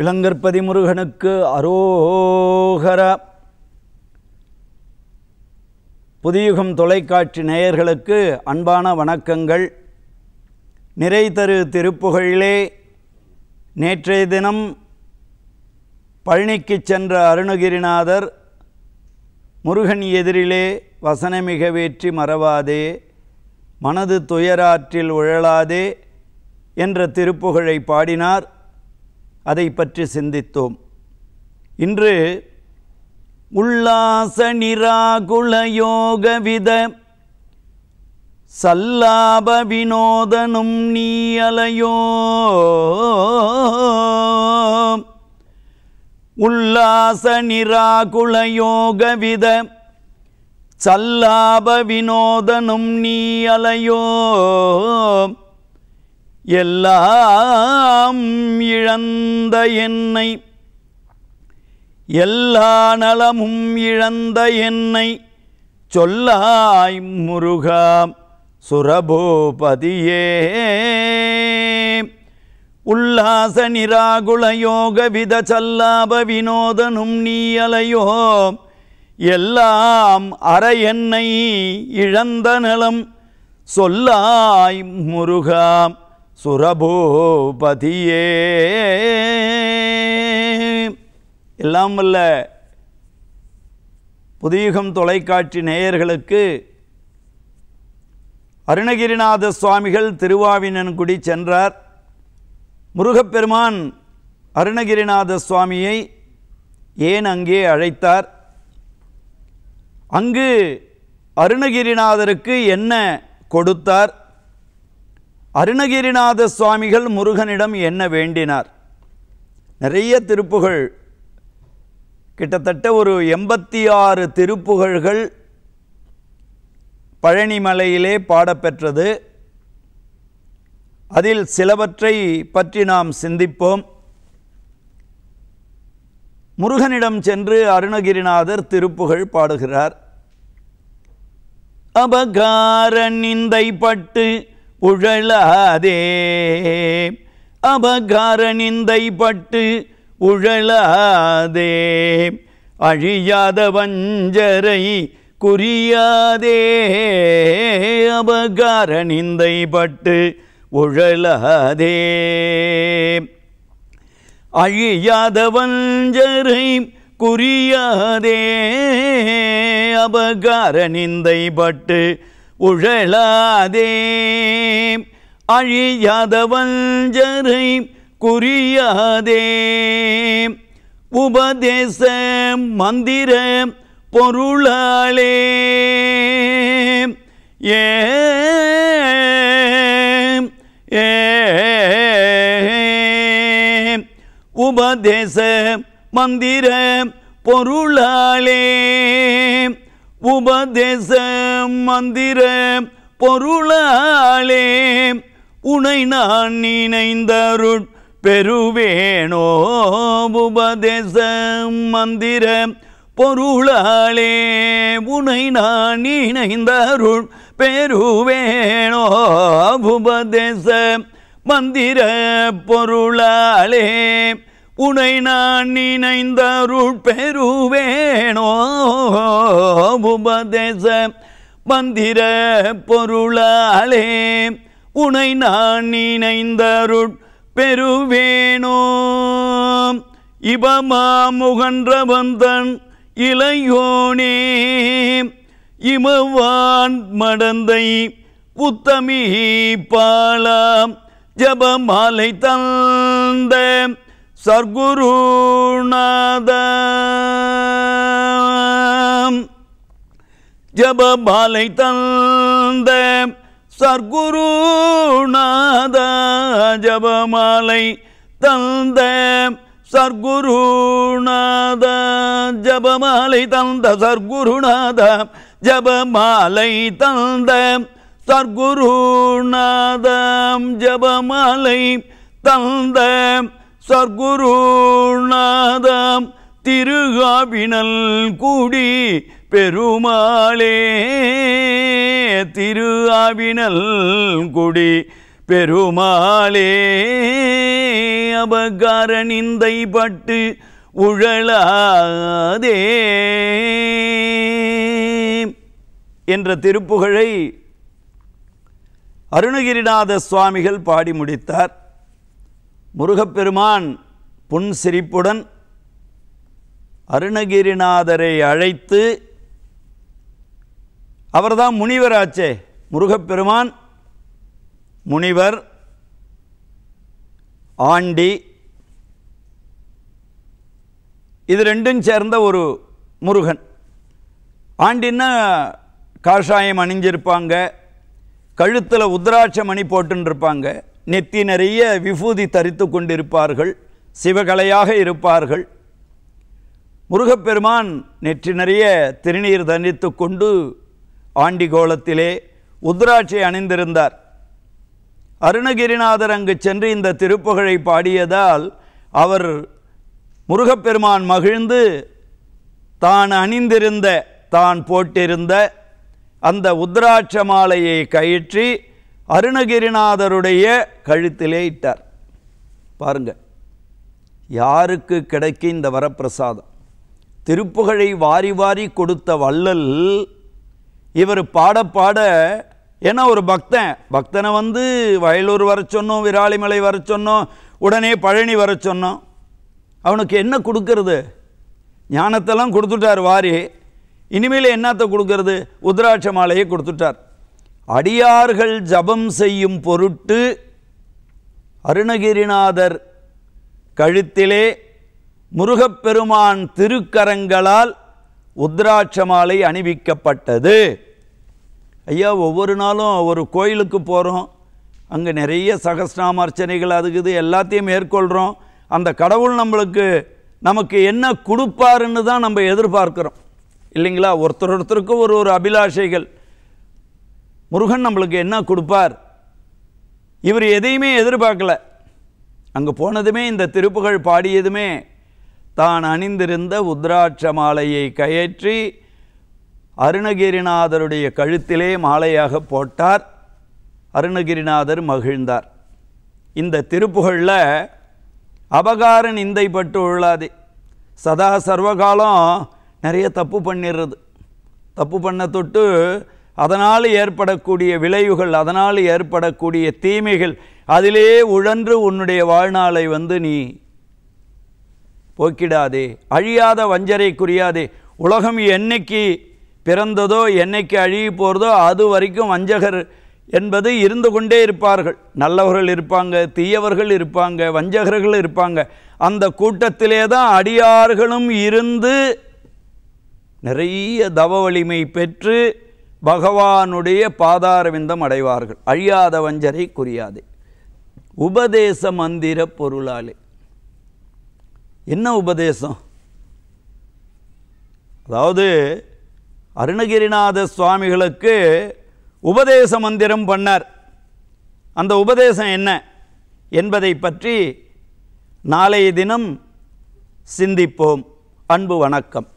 இளங்கற்பதி முருகனுக்கு அரோகர புதியுகம் தொலைக்காட்சி நேயர்களுக்கு அன்பான வணக்கங்கள் நிறை தரு திருப்புகழிலே நேற்றைய தினம் பழனிக்கு சென்ற அருணகிரிநாதர் முருகன் எதிரிலே வசனமிக வேற்றி மறவாதே மனது துயராற்றில் உழலாதே என்ற திருப்புகழை பாடினார் அதை பற்றி சிந்தித்தோம் இன்று உல்லாச நிராகுல யோகவித சல்லாப வினோதனும் நீ அலையோ உல்லாச நிராகுல யோகவித சல்லாப வினோதனும் நீ அலையோ எல்லாம் இழந்த என்னை எல்லா நலமும் இழந்த என்னை சொல்லாய் முருகாம் சுரபோபதியே உல்லாச நிராகுல யோக வித சல்லாப வினோதனும் நீயலையோ எல்லாம் அற என்னை இழந்த நலம் சொல்லாய் முருகாம் சுரபூபதியே எல்லாம் வல்ல புதியுகம் தொலைக்காட்சி நேயர்களுக்கு அருணகிரிநாத சுவாமிகள் திருவாவினன்குடி சென்றார் முருகப்பெருமான் அருணகிரிநாத சுவாமியை ஏன் அங்கே அழைத்தார் அங்கு அருணகிரிநாதருக்கு என்ன கொடுத்தார் அருணகிரிநாத சுவாமிகள் முருகனிடம் என்ன வேண்டினார் நிறைய திருப்புகள் கிட்டத்தட்ட ஒரு எண்பத்தி ஆறு திருப்புகழ்கள் பழனிமலையிலே பாடப்பெற்றது அதில் சிலவற்றை பற்றி நாம் சிந்திப்போம் முருகனிடம் சென்று அருணகிரிநாதர் திருப்புகழ் பாடுகிறார் அபகார நிந்தைப்பட்டு உழலாதே அபகார நிந்தை பட்டு உழலாதே அழியாத வஞ்சரை குறியாதே அபகார நிந்தை பட்டு உழலாதே அழியாத வஞ்சரை குறியாதே அபகார நிந்தை பட்டு உழலாதே அழியாத வஞ்சரை குறியாதே உபதேச மந்திர பொருளாளே ஏ உபதேச மந்திர பொருளாளே உபதேச மந்திர பொருளாலே உனை நான் இணைந்தருள் பெருவேனோ உபதேச மந்திர பொருளாலே உனை நான் இணைந்தருள் பெருவேனோ உபதேச மந்திர பொருளாலே உனை நான் நினைந்தருள் பெறுவேணோ உபதேச மந்திர பொருளாலே உனை நான் நினைந்தருள் பெறுவேணோ இவமா முகன்ற வந்தன் இளையோனே இமவான் மடந்தை உத்தமி பாலாம் ஜபமாலை தந்த சர்க்குருநாத ஜபபாலை தந்த சர்க்குருநாத ஜபமாலை தந்த சர்க்குருநாத ஜபமாலை தந்த சர்க்குருநாத ஜபமாலை தந்த சர்க்குருநாதம் ஜபமாலை தந்த சர்க்குருநாதம் திருகாவினல் கூடி பெருமாளே திரு ஆவினல் குடி பெருமாளே அபகார நிந்தை பட்டு உழலாதே என்ற திருப்புகழை அருணகிரிநாத சுவாமிகள் பாடி முடித்தார் முருகப்பெருமான் புன் சிரிப்புடன் அருணகிரிநாதரை அழைத்து அவர்தான் முனிவராச்சே முருகப்பெருமான் முனிவர் ஆண்டி இது ரெண்டும் சேர்ந்த ஒரு முருகன் ஆண்டின்னா காஷாயம் அணிஞ்சிருப்பாங்க கழுத்தில் உத்ராட்சம் அணி போட்டுருப்பாங்க நெத்தி நிறைய விபூதி தரித்து கொண்டிருப்பார்கள் சிவகலையாக இருப்பார்கள் முருகப்பெருமான் நெற்றி நிறைய திருநீர் தனித்து கொண்டு ஆண்டி கோலத்திலே அணிந்திருந்தார் அருணகிரிநாதர் அங்கு சென்று இந்த திருப்புகழை பாடியதால் அவர் முருகப்பெருமான் மகிழ்ந்து தான் அணிந்திருந்த தான் போட்டிருந்த அந்த உத்ராட்ச மாலையை கயிற்றி அருணகிரிநாதருடைய கழுத்திலே இட்டார் பாருங்க யாருக்கு கிடைக்க இந்த வரப்பிரசாதம் திருப்புகழை வாரி வாரி கொடுத்த வள்ளல் இவர் பாட பாட ஏன்னா ஒரு பக்தன் பக்தனை வந்து வயலூர் வர சொன்னோம் விராலிமலை வர சொன்னோம் உடனே பழனி வர சொன்னோம் அவனுக்கு என்ன கொடுக்கறது ஞானத்தெல்லாம் கொடுத்துட்டார் வாரி இனிமேல் என்னத்தை கொடுக்கறது உத்ராட்ச மாலையை கொடுத்துட்டார் அடியார்கள் ஜபம் செய்யும் பொருட்டு அருணகிரிநாதர் கழுத்திலே முருகப்பெருமான் திருக்கரங்களால் உத்ராட்ச மாலை அணிவிக்கப்பட்டது ஐயா ஒவ்வொரு நாளும் ஒரு கோயிலுக்கு போகிறோம் அங்கே நிறைய சகசிராம அர்ச்சனைகள் அதுக்குது எல்லாத்தையும் மேற்கொள்கிறோம் அந்த கடவுள் நம்மளுக்கு நமக்கு என்ன கொடுப்பாருன்னு தான் நம்ம எதிர்பார்க்குறோம் இல்லைங்களா ஒருத்தர் ஒருத்தருக்கும் ஒரு ஒரு அபிலாஷைகள் முருகன் நம்மளுக்கு என்ன கொடுப்பார் இவர் எதையுமே எதிர்பார்க்கல அங்கே போனதுமே இந்த திருப்புகழ் பாடியதுமே தான் அணிந்திருந்த உத்ராட்ச மாலையை கயற்றி அருணகிரிநாதருடைய கழுத்திலே மாலையாக போட்டார் அருணகிரிநாதர் மகிழ்ந்தார் இந்த திருப்புகழில் அபகார நிந்தை பட்டு உள்ளாது சதா சர்வகாலம் நிறைய தப்பு பண்ணிடுறது தப்பு பண்ண தொட்டு அதனால் ஏற்படக்கூடிய விளைவுகள் அதனால் ஏற்படக்கூடிய தீமைகள் அதிலே உழன்று உன்னுடைய வாழ்நாளை வந்து நீ போக்கிடாதே அழியாத வஞ்சரை குறியாதே உலகம் என்னைக்கு பிறந்ததோ என்னைக்கு அழுகி போகிறதோ அது வரைக்கும் வஞ்சகர் என்பது இருந்து கொண்டே இருப்பார்கள் நல்லவர்கள் இருப்பாங்க தீயவர்கள் இருப்பாங்க வஞ்சகர்கள் இருப்பாங்க அந்த கூட்டத்திலே தான் அடியார்களும் இருந்து நிறைய தவ வலிமை பெற்று பகவானுடைய பாதாரவிந்தம் அடைவார்கள் அழியாத வஞ்சரை குறியாதே உபதேச மந்திர பொருளாலே என்ன உபதேசம் அதாவது அருணகிரிநாத சுவாமிகளுக்கு உபதேச மந்திரம் பண்ணார் அந்த உபதேசம் என்ன என்பதை பற்றி நாளைய தினம் சிந்திப்போம் அன்பு வணக்கம்